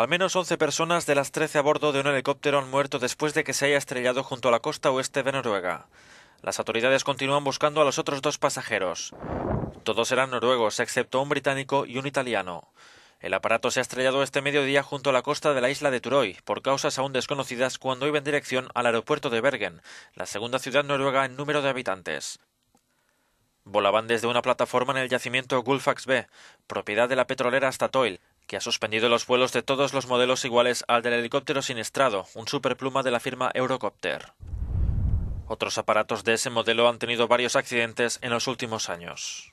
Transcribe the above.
Al menos 11 personas de las 13 a bordo de un helicóptero han muerto después de que se haya estrellado junto a la costa oeste de Noruega. Las autoridades continúan buscando a los otros dos pasajeros. Todos eran noruegos, excepto un británico y un italiano. El aparato se ha estrellado este mediodía junto a la costa de la isla de Turoy, por causas aún desconocidas cuando iba en dirección al aeropuerto de Bergen, la segunda ciudad noruega en número de habitantes. Volaban desde una plataforma en el yacimiento Gulfax B, propiedad de la petrolera Statoil, que ha suspendido los vuelos de todos los modelos iguales al del helicóptero siniestrado, un superpluma de la firma Eurocopter. Otros aparatos de ese modelo han tenido varios accidentes en los últimos años.